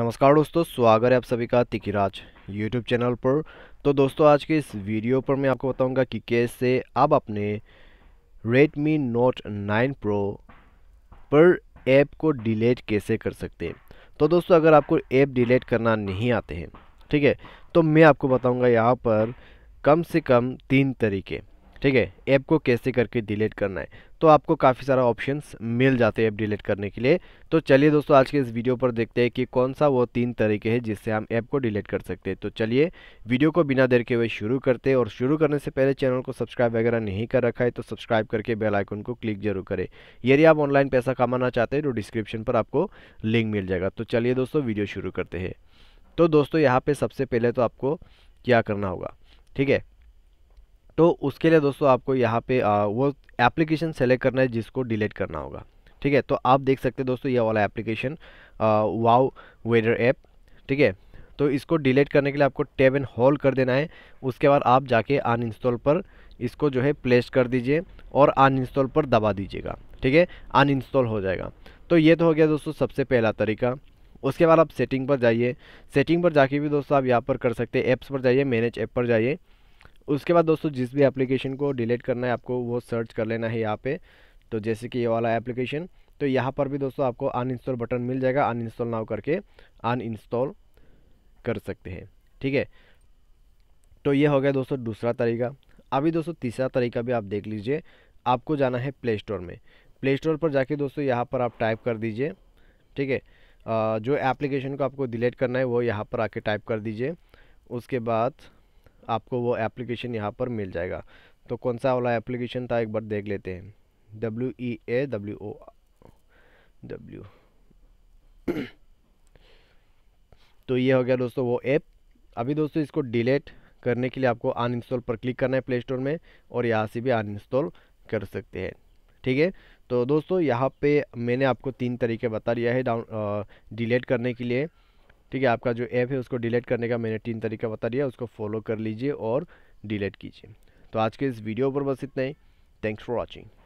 नमस्कार दोस्तों स्वागत है आप सभी का तिकीराज यूट्यूब चैनल पर तो दोस्तों आज के इस वीडियो पर मैं आपको बताऊंगा कि कैसे आप अपने Redmi Note 9 Pro पर ऐप को डिलीट कैसे कर सकते हैं तो दोस्तों अगर आपको ऐप डिलीट करना नहीं आते हैं ठीक है तो मैं आपको बताऊंगा यहाँ पर कम से कम तीन तरीके ठीक है ऐप को कैसे करके डिलीट करना है तो आपको काफ़ी सारा ऑप्शंस मिल जाते हैं ऐप डिलीट करने के लिए तो चलिए दोस्तों आज के इस वीडियो पर देखते हैं कि कौन सा वो तीन तरीके हैं जिससे हम ऐप को डिलीट कर सकते हैं तो चलिए वीडियो को बिना देर के हुए शुरू करते हैं और शुरू करने से पहले चैनल को सब्सक्राइब वगैरह नहीं कर रखा है तो सब्सक्राइब करके बेल आइकन को क्लिक जरूर करें यदि आप ऑनलाइन पैसा कमाना चाहते हैं तो डिस्क्रिप्शन पर आपको लिंक मिल जाएगा तो चलिए दोस्तों वीडियो शुरू करते हैं तो दोस्तों यहाँ पर सबसे पहले तो आपको क्या करना होगा ठीक है तो उसके लिए दोस्तों आपको यहाँ पे आ, वो एप्लीकेशन सेलेक्ट करना है जिसको डिलीट करना होगा ठीक है तो आप देख सकते हैं दोस्तों ये वाला एप्लीकेशन वाओ वेदर ऐप ठीक है तो इसको डिलीट करने के लिए आपको टेब एंड हॉल कर देना है उसके बाद आप जाके अनइंस्टॉल पर इसको जो है प्लेस कर दीजिए और अनइंस्टॉल पर दबा दीजिएगा ठीक है अनइंस्टॉल हो जाएगा तो ये तो हो गया दोस्तों सबसे पहला तरीका उसके बाद आप सेटिंग पर जाइए सेटिंग पर जाके भी दोस्तों आप यहाँ पर कर सकते हैं ऐप्स पर जाइए मैनेज ऐप पर जाइए उसके बाद दोस्तों जिस भी एप्लीकेशन को डिलीट करना है आपको वो सर्च कर लेना है यहाँ पे तो जैसे कि ये वाला एप्लीकेशन तो यहाँ पर भी दोस्तों आपको अनइंस्टॉल बटन मिल जाएगा अनइंस्टॉल नाउ करके अनइंस्टॉल कर सकते हैं ठीक है तो ये हो गया दोस्तों दूसरा तरीका अभी दोस्तों तीसरा तरीका भी आप देख लीजिए आपको जाना है प्ले स्टोर में प्ले स्टोर पर जाके दोस्तों यहाँ पर आप टाइप कर दीजिए ठीक है जो एप्लीकेशन को आपको डिलीट करना है वो यहाँ पर आके टाइप कर दीजिए उसके बाद आपको वो एप्लीकेशन यहाँ पर मिल जाएगा तो कौन सा वाला एप्लीकेशन था एक बार देख लेते हैं W E A W O W तो ये हो गया दोस्तों वो ऐप अभी दोस्तों इसको डिलीट करने के लिए आपको अनइंस्टॉल पर क्लिक करना है प्ले स्टोर में और यहाँ से भी अनइंस्टॉल कर सकते हैं ठीक है तो दोस्तों यहाँ पे मैंने आपको तीन तरीके बता दिया है डाउन डिलीट करने के लिए ठीक है आपका जो ऐप है उसको डिलीट करने का मैंने तीन तरीका बता दिया उसको फॉलो कर लीजिए और डिलीट कीजिए तो आज के इस वीडियो पर बस इतना ही थैंक्स फॉर वॉचिंग